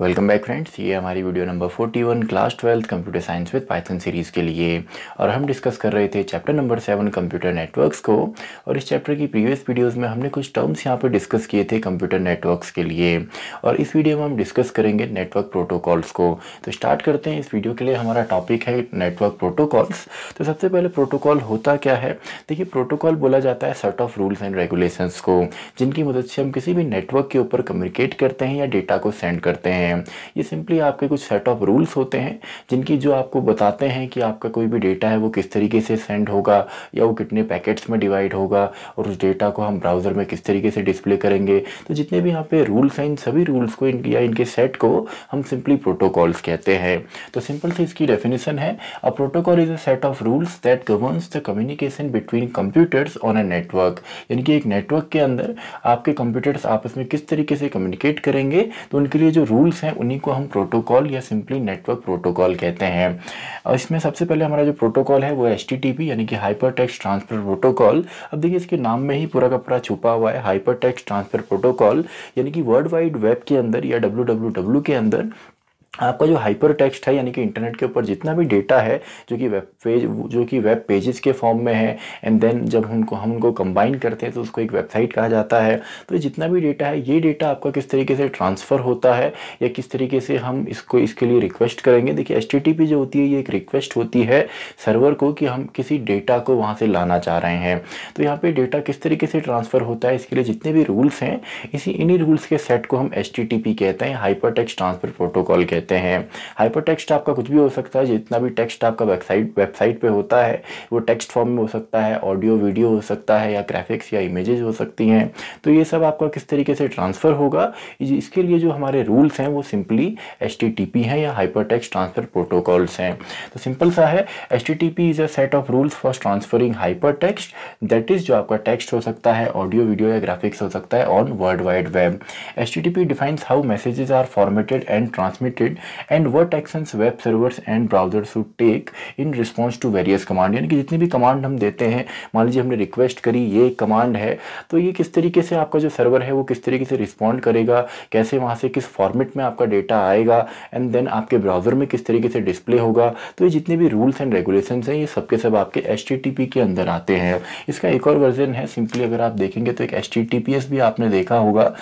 welcome back friends ये हमारी video number 41 class twelfth computer science with Python series के लिए और हम डिस्कस कर रहे थे chapter number seven computer networks को और इस चैप्टर की प्रीवियस वीडियोस में हमने कुछ टर्म्स यहाँ पर डिस्कस किए थे कंप्यूटर नेटवर्क्स के लिए और इस वीडियो में हम डिस्कस करेंगे नेटवर्क प्रोटोकॉल्स को तो स्टार्ट करते हैं इस वीडियो के लिए हमारा टॉपिक है नेटवर्क प्रोटोकॉल्स तो सबसे पहले प्रोटोकॉल होता क्या है देखिए प्रोटोकॉल बोला जाता है set of rules and regulations को जिनकी मदद से हम किसी भी नेटवर्क के ऊपर कम्युनिकेट करते हैं या डेटा को सेंड करते हैं हैं ये सिंपली आपके कुछ सेट ऑफ रूल्स होते हैं जिनकी जो आपको बताते हैं कि आपका कोई भी डेटा है वो किस तरीके से सेंड होगा या वो कितने पैकेट्स में डिवाइड होगा और उस डेटा को हम ब्राउज़र में किस तरीके से डिस्प्ले करेंगे तो जितने भी यहाँ पे रूल्स हैं इन सभी रूल्स को इन, या इनके सेट को हम सिंपली प्रोटोकॉल्स कहते हैं तो सिंपल से इसकी डेफिनेशन है a protocol is a set of rules that governs the communication between computers on a network यानी कि एक नेटवर्क के अंदर आपके कंप्यूटर्स आपस में किस तरीके से कम्युनिकेट करेंगे तो उनके लिए जो रूल्स रूल्स हैं उन्हीं को हम प्रोटोकॉल या सिंपली नेटवर्क प्रोटोकॉल कहते हैं और इसमें सबसे पहले हमारा जो प्रोटोकॉल है वो एच यानी कि हाइपर टेक्स्ट ट्रांसफर प्रोटोकॉल अब देखिए इसके नाम में ही पूरा का पूरा छुपा हुआ है हाइपर टेक्स्ट ट्रांसफर प्रोटोकॉल यानी कि वर्ल्ड वाइड वेब के अंदर या डब्ल्यू के अंदर आपका जो हाइपर टेक्स्ट है यानी कि इंटरनेट के ऊपर जितना भी डेटा है जो कि वेब पेज जो कि वेब पेजेस के फॉर्म में है एंड देन जब उनको हम उनको कंबाइन करते हैं तो उसको एक वेबसाइट कहा जाता है तो ये जितना भी डेटा है ये डेटा आपका किस तरीके से ट्रांसफ़र होता है या किस तरीके से हम इसको इसके लिए रिक्वेस्ट करेंगे देखिए एच जो होती है ये एक रिक्वेस्ट होती है सर्वर को कि हम किसी डेटा को वहाँ से लाना चाह रहे हैं तो यहाँ पर डेटा किस तरीके से ट्रांसफ़र होता है इसके लिए जितने भी रूल्स हैं इसी इन्हीं रूल्स के सेट को हम एच कहते हैं हाइपर टेक्स ट्रांसफ़र प्रोटोकॉल कहते हैं देते हैं हाइपर टेक्स्ट आपका कुछ भी हो सकता है जितना भी टेक्स्ट आपका वेबसाइट वेबसाइट पे होता है वो टेक्स्ट फॉर्म में हो सकता है ऑडियो वीडियो हो सकता है या ग्राफिक्स या इमेजेस हो सकती हैं तो ये सब आपका किस तरीके से ट्रांसफ़र होगा इसके लिए जो हमारे रूल्स हैं वो सिंपली एच हैं या हाइपर टेक्स्ट ट्रांसफ़र प्रोटोकॉल्स हैं तो सिंपल सा है H is a set of rules for transferring hypertext that is जो आपका टेक्स्ट हो सकता है ऑडियो वीडियो या ग्राफिक्स हो सकता है on world wide web H defines how messages are formatted and transmitted command and what actions web servers and browser should take in response to various command यानी कि जितनी भी कमांड हम देते हैं मान लीजिए हमने रिक्वेस्ट करी ये कमांड है तो ये किस तरीके से आपका जो सर्वर है वो किस तरीके से रिस्पॉन्ड करेगा कैसे वहाँ से किस फॉर्मेट में आपका डेटा आएगा एंड देन आपके ब्राउज़र में किस तरीके से डिस्प्ले होगा तो ये जितने भी रूल्स एंड रेगुलेशन हैं ये सब के सब आपके एच के अंदर आते हैं इसका एक और वर्जन है सिंपली अगर आप देखेंगे तो एक एस भी आपने देखा होगा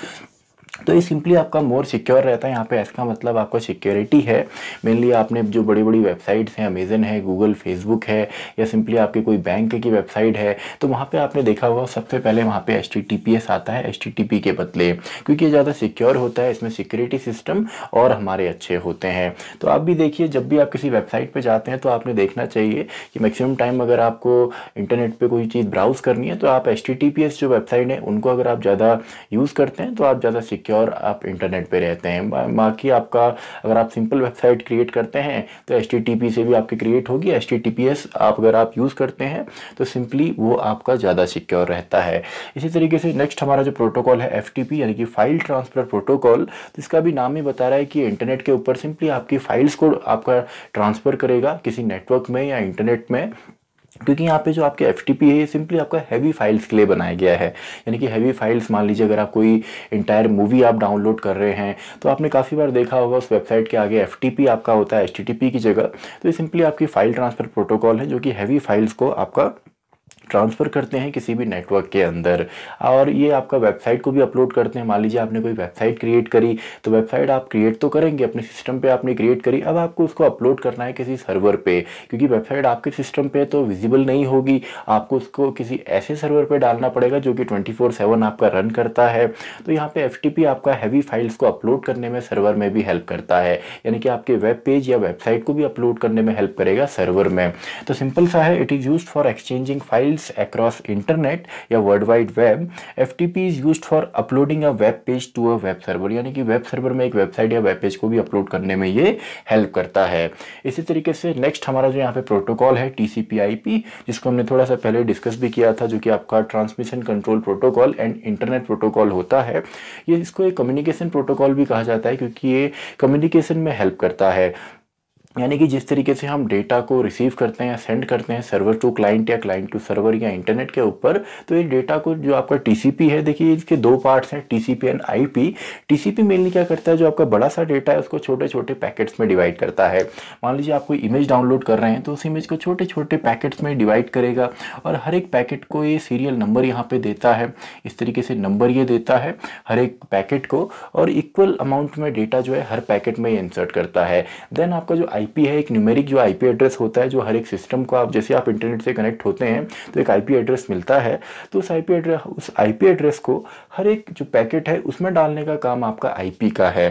तो ये सिंपली आपका मोर सिक्योर रहता है यहाँ पे इसका मतलब आपका सिक्योरिटी है मेनली आपने जो बड़ी बड़ी वेबसाइट्स हैं अमेजन है गूगल फेसबुक है या सिंपली आपकी कोई बैंक की वेबसाइट है तो वहाँ पर आपने देखा होगा सबसे पहले वहाँ पर एच आता है एच के बदले क्योंकि ये ज़्यादा सिक्योर होता है इसमें सिक्योरिटी सिस्टम और हमारे अच्छे होते हैं तो आप भी देखिए जब भी आप किसी वेबसाइट पर जाते हैं तो आपने देखना चाहिए कि मैक्सिमम टाइम अगर आपको इंटरनेट पर कोई चीज़ ब्राउज़ करनी है तो आप एच जो वेबसाइट है उनको अगर आप ज़्यादा यूज़ करते हैं तो आप ज़्यादा सिक्योर सिक्योर आप इंटरनेट पे रहते हैं बाकी आपका अगर आप सिंपल वेबसाइट क्रिएट करते हैं तो एच से भी आपकी क्रिएट होगी एच आप अगर आप यूज़ करते हैं तो सिंपली वो आपका ज़्यादा सिक्योर रहता है इसी तरीके से नेक्स्ट हमारा जो प्रोटोकॉल है एफ यानी कि फाइल ट्रांसफ़र प्रोटोकॉल इसका भी नाम ही बता रहा है कि इंटरनेट के ऊपर सिंपली आपकी फ़ाइल्स को आपका ट्रांसफ़र करेगा किसी नेटवर्क में या इंटरनेट में क्योंकि यहाँ पे जो आपके एफ टी पी है ये सिंपली आपका हैवी फाइल्स के लिए बनाया गया है यानी कि हैवी फाइल्स मान लीजिए अगर आप कोई इंटायर मूवी आप डाउनलोड कर रहे हैं तो आपने काफ़ी बार देखा होगा उस वेबसाइट के आगे एफ टी पी आपका होता है एच टी टी पी की जगह तो ये सिंपली आपकी फाइल ट्रांसफ़र प्रोटोकॉल है जो कि हैवी फाइल्स को आपका ट्रांसफ़र करते हैं किसी भी नेटवर्क के अंदर और ये आपका वेबसाइट को भी अपलोड करते हैं मान लीजिए आपने कोई वेबसाइट क्रिएट करी तो वेबसाइट आप क्रिएट तो करेंगे अपने सिस्टम पे आपने क्रिएट करी अब आपको उसको अपलोड करना है किसी सर्वर पे क्योंकि वेबसाइट आपके सिस्टम पे तो विजिबल नहीं होगी आपको उसको किसी ऐसे सर्वर पर डालना पड़ेगा जो कि ट्वेंटी आपका रन करता है तो यहाँ पर एफ आपका हैवी फाइल्स को अपलोड करने में सर्वर में भी हेल्प करता है यानी कि आपके वेब पेज या वेबसाइट को भी अपलोड करने में हेल्प करेगा सर्वर में तो सिंपल सा है it is use for exchanging file files across internet या world wide web F T P is use for uploading a web page to a web server यानी कि वेब सर्वर में एक वेबसाइट या वेब पेज को भी upload करने में ये हेल्प करता है इसी तरीके से नेक्स्ट हमारा जो यहाँ पे प्रोटोकॉल है T C P I P जिसको हमने थोड़ा सा पहले डिस्कस भी किया था जो कि आपका transmission control protocol and internet protocol होता है ये इसको एक कम्युनिकेशन प्रोटोकॉल भी कहा जाता है क्योंकि ये कम्युनिकेशन में हेल्प करता है यानी कि जिस तरीके से हम डेटा को रिसीव करते हैं या सेंड करते हैं सर्वर टू क्लाइंट या क्लाइंट टू सर्वर या इंटरनेट के ऊपर तो ये डेटा को जो आपका टीसीपी है देखिए इसके दो पार्ट्स हैं TCP and IP TCP mainly क्या करता है जो आपका बड़ा सा डेटा है उसको छोटे छोटे पैकेट्स में डिवाइड करता है मान लीजिए आप कोई इमेज डाउनलोड कर रहे हैं तो उस इमेज को छोटे छोटे पैकेट्स में डिवाइड करेगा और हर एक पैकेट को ये सीरियल नंबर यहाँ पर देता है इस तरीके से नंबर ये देता है हर एक पैकेट को और इक्वल अमाउंट में डेटा जो है हर पैकेट में इंसर्ट करता है देन आपका जो आई आईपी है एक न्यूमेरिक जो आईपी एड्रेस होता है जो हर एक सिस्टम को आप जैसे आप इंटरनेट से कनेक्ट होते हैं तो एक आईपी एड्रेस मिलता है तो उस आईपी एड्रेस उस आईपी एड्रेस को हर एक जो पैकेट है उसमें डालने का काम आपका आईपी का है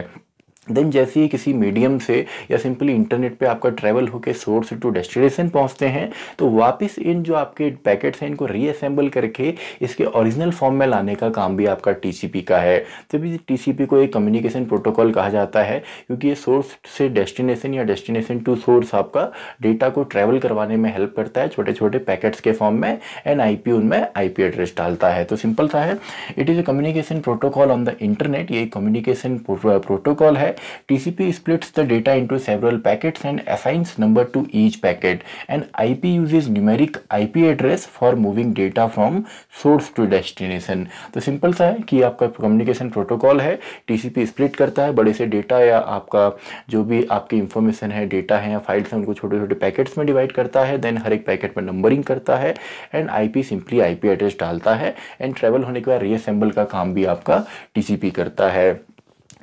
देन जैसे ही किसी मीडियम से या सिंपली इंटरनेट पे आपका ट्रैवल होकर सोर्स टू डेस्टिनेशन पहुंचते हैं तो वापस इन जो आपके पैकेट्स हैं इनको रीअसेंबल करके इसके ओरिजिनल फॉर्म में लाने का काम भी आपका टीसीपी का है तो भी टीसीपी को एक कम्युनिकेशन प्रोटोकॉल कहा जाता है क्योंकि ये सोर्स से डेस्टिनेशन या डेस्टिनेशन टू सोर्स आपका डेटा को ट्रैवल करवाने में हेल्प करता है छोटे छोटे पैकेट्स के फॉर्म में एंड आई उनमें आई एड्रेस डालता है तो सिंपल सा है it is a communication protocol on the internet ये कम्युनिकेशन प्रोटोकॉल है है TCP splits the data into several packets and assigns number to each packet and IP uses numeric IP address for moving data from source to destination तो simple सा है कि आपका communication protocol है TCP split करता है बड़े से डेटा या आपका जो भी आपकी इंफॉर्मेशन है डेटा है या फाइल्स हैं उनको छोटे छोटे पैकेट्स में डिवाइड करता है देन हर एक पैकेट में नंबरिंग करता है and IP simply IP address डालता है एंड ट्रेवल होने के बाद रीअसेंबल का काम भी आपका टीसीपी करता है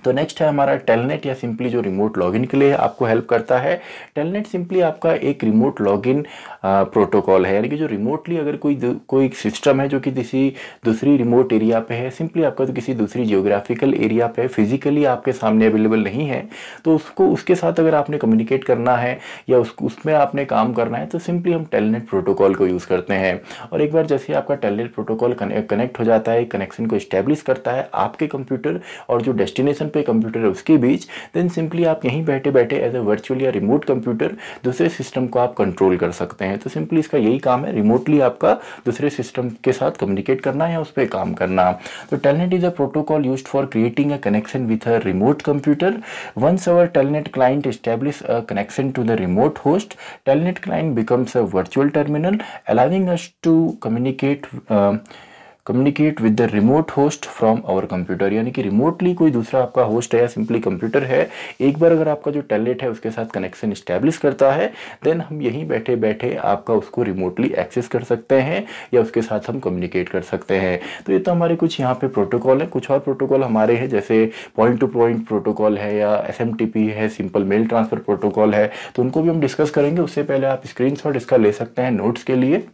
तो नेक्स्ट है हमारा टेलनेट या सिंपली जो रिमोट लॉगिन के लिए आपको हेल्प करता है टेलनेट सिंपली आपका एक रिमोट लॉगिन प्रोटोकॉल है यानी कि जो रिमोटली अगर कोई कोई सिस्टम है जो कि किसी दूसरी रिमोट एरिया पे है सिंपली आपका तो किसी दूसरी जियोग्राफिकल एरिया पे फिजिकली आपके सामने अवेलेबल नहीं है तो उसको उसके साथ अगर आपने कम्युनिकेट करना है या उस उसमें आपने काम करना है तो सिंपली हम टेलनेट प्रोटोकॉल को यूज़ करते हैं और एक बार जैसे आपका टेलनेट प्रोटोकॉल कनेक्ट हो जाता है कनेक्शन को इस्टेब्लिश करता है आपके कंप्यूटर और जो डेस्टिनेशन पे कंप्यूटर है उसके बीच देन सिंपली आप यहीं बैठे बैठे एज ए वर्चुअल या रिमोट कंप्यूटर दूसरे सिस्टम को आप कंट्रोल कर सकते हैं तो सिंपली इसका यही काम है रिमोटली आपका दूसरे सिस्टम के साथ कम्युनिकेट करना या उस पर काम करना तो telnet is a protocol use for creating a connection with a remote computer once our telnet client establish a connection to the remote host telnet client becomes a virtual terminal allowing us to communicate communicate with the remote host from our computer यानी कि remotely कोई दूसरा आपका host है या simply computer है एक बार अगर आपका जो टैलेट है उसके साथ कनेक्शन इस्टेब्लिश करता है देन हम यहीं बैठे बैठे आपका उसको रिमोटली एक्सेस कर सकते हैं या उसके साथ हम कम्युनिकेट कर सकते हैं तो ये तो हमारे कुछ यहाँ पे प्रोटोकॉल है कुछ और प्रोटोकॉल हमारे हैं जैसे पॉइंट टू पॉइंट प्रोटोकॉल है या एस है सिंपल मेल ट्रांसफर प्रोटोकॉल है तो उनको भी हम डिस्कस करेंगे उससे पहले आप स्क्रीन इसका ले सकते हैं नोट्स के लिए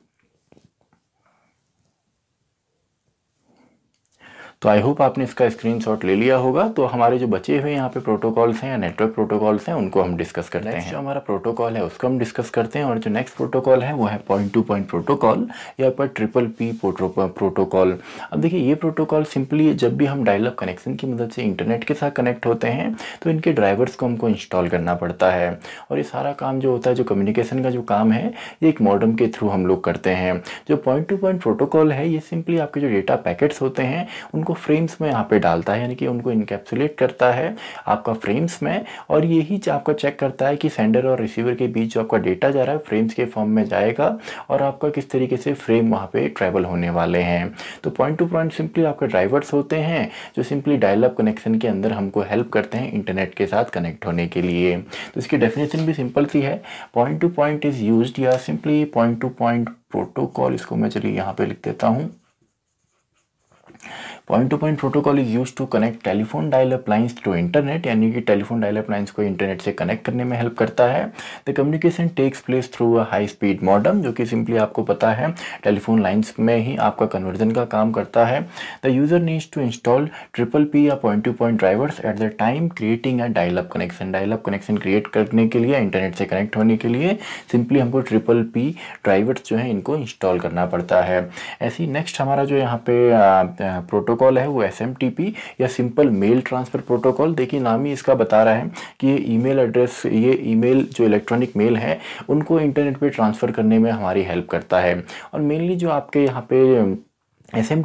तो आई होप आपने इसका स्क्रीन ले लिया होगा तो हमारे जो बचे हुए यहाँ पे प्रोटोकॉल्स हैं या नेटवर्क प्रोटोकॉल्स हैं उनको हम डिस्कस करते हैं जो हमारा प्रोटोकॉल है उसको हम डिस्कस करते हैं और जो नेक्स्ट प्रोटोकॉल है वो है पॉइंट टू पॉइंट प्रोटोकॉल या पर ट्रिपल पी प्रोटोकॉल अब देखिए ये प्रोटोकॉल सिंपली जब भी हम डायलअप कनेक्शन की मदद से इंटरनेट के साथ कनेक्ट होते हैं तो इनके ड्राइवर्स को हमको इंस्टॉल करना पड़ता है और ये सारा काम जो होता है जो कम्युनिकेशन का जो काम है ये एक मॉडर्म के थ्रू हम लोग करते हैं जो पॉइंट टू पॉइंट प्रोटोकॉल है ये सिंपली आपके जो डेटा पैकेट्स होते हैं उनको फ्रेम्स में यहाँ पे डालता है यानी कि उनको इनकेप्सुलेट करता है आपका फ्रेम्स में और यही आपका चेक करता है कि सेंडर और रिसीवर के बीच जो आपका डेटा जा रहा है फ्रेम्स के फॉर्म में जाएगा और आपका किस तरीके से फ्रेम वहाँ पे ट्रैवल होने वाले हैं तो पॉइंट टू पॉइंट सिंपली आपके ड्राइवर्स होते हैं जो सिंपली डायलअप कनेक्शन के अंदर हमको हेल्प करते हैं इंटरनेट के साथ कनेक्ट होने के लिए तो इसकी डेफिनेशन भी सिंपल सी है point to point is use या simply point to point protocol इसको मैं चलिए यहाँ पे लिख देता हूँ point to point protocol is use to connect telephone dial lines to internet यानी कि टेलीफोन डायल लाइन्स को इंटरनेट से कनेक्ट करने में हेल्प करता है the communication takes place through a high speed modem जो कि सिंपली आपको पता है टेलीफोन लाइन्स में ही आपका कन्वर्जन का काम करता है the user needs to install triple P या point to point drivers at the time creating a up connection up connection create करने के लिए इंटरनेट से कनेक्ट होने के लिए सिंपली हमको ट्रिपल पी ड्राइवर्स जो है इनको इंस्टॉल करना पड़ता है ऐसी नेक्स्ट हमारा जो यहाँ पे प्रोटोकॉल प्रोटोकॉल है वो एस या सिंपल मेल ट्रांसफ़र प्रोटोकॉल देखिए नाम ही इसका बता रहा है कि ये ईमेल एड्रेस ये ईमेल जो इलेक्ट्रॉनिक मेल है उनको इंटरनेट पे ट्रांसफ़र करने में हमारी हेल्प करता है और मेनली जो आपके यहाँ पे एस है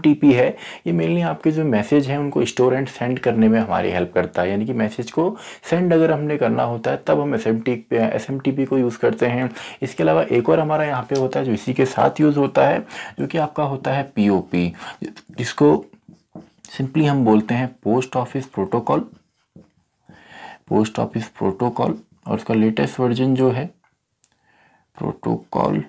ये मेनली आपके जो मैसेज हैं उनको स्टोर एंड सेंड करने में हमारी हेल्प करता है यानी कि मैसेज को सेंड अगर हमने करना होता है तब हम एस एम टी एस को यूज़ करते हैं इसके अलावा एक और हमारा यहाँ पे होता है जो इसी के साथ यूज़ होता है जो कि आपका होता है पी जिसको सिंपली हम बोलते हैं post office protocol post office protocol और उसका लेटेस्ट वर्जन जो है प्रोटोकॉल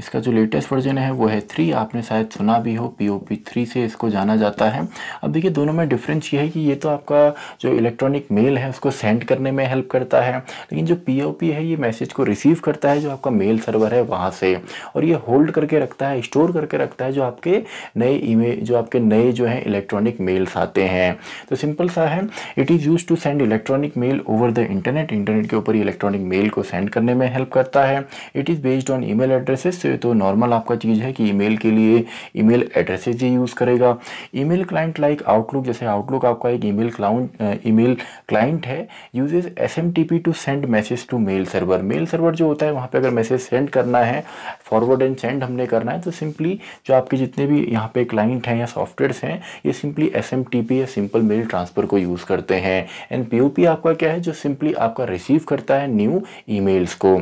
इसका जो लेटेस्ट वर्जन है वो है थ्री आपने शायद सुना भी हो पी ओ पी थ्री से इसको जाना जाता है अब देखिए दोनों में डिफरेंस ये है कि ये तो आपका जो इलेक्ट्रॉनिक मेल है उसको सेंड करने में हेल्प करता है लेकिन जो पी ओ पी है ये मैसेज को रिसीव करता है जो आपका मेल सर्वर है वहाँ से और ये होल्ड करके रखता है स्टोर करके रखता है जो आपके नए ई जो आपके नए जो हैं इलेक्ट्रॉनिक मेल्स आते हैं तो सिंपल सा है it is use to send electronic mail over the internet internet के ऊपर इलेक्ट्रॉनिक मेल को सेंड करने में हेल्प करता है it is based on E address addresses से तो नॉर्मल आपका चीज़ है कि ईमेल के लिए ईमेल एड्रेसेस ही यूज़ करेगा ईमेल क्लाइंट लाइक आउटलुक जैसे आउटलुक आपका एक ईमेल क्लाउंट ईमेल क्लाइंट है uses S M T P to send message to mail server mail server जो होता है वहाँ पर अगर मैसेज सेंड करना है फॉरवर्ड एंड सेंड हमने करना है तो सिंपली जो आपके जितने भी यहाँ पे क्लाइंट हैं या सॉफ्टवेयर हैं ये simply S M T P या सिंपल मेल ट्रांसफ़र को यूज़ करते हैं एंड पी ओ पी आपका क्या है जो सिंपली आपका रिसीव करता है न्यू ईमेल्स को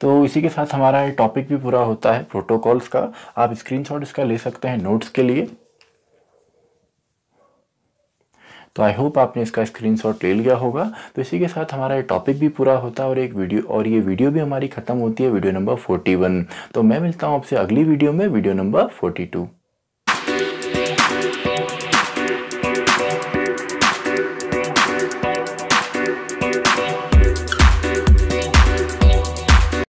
तो इसी के साथ हमारा ये टॉपिक भी पूरा होता है प्रोटोकॉल्स का आप स्क्रीनशॉट इसका ले सकते हैं नोट्स के लिए तो आई होप आपने इसका स्क्रीनशॉट ले लिया होगा तो इसी के साथ हमारा ये टॉपिक भी पूरा होता है और एक वीडियो और ये वीडियो भी हमारी ख़त्म होती है वीडियो नंबर 41 तो मैं मिलता हूँ आपसे अगली वीडियो में वीडियो नंबर 42